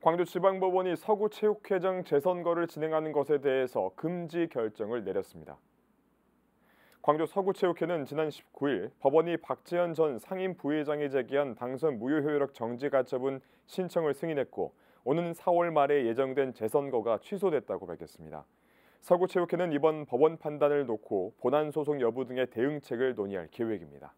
광주지방법원이 서구체육회장 재선거를 진행하는 것에 대해서 금지 결정을 내렸습니다. 광주 서구체육회는 지난 19일 법원이 박지현 전 상임 부회장이 제기한 당선 무효효력 정지 가처분 신청을 승인했고 오는 4월 말에 예정된 재선거가 취소됐다고 밝혔습니다. 서구체육회는 이번 법원 판단을 놓고 본안 소송 여부 등의 대응책을 논의할 계획입니다.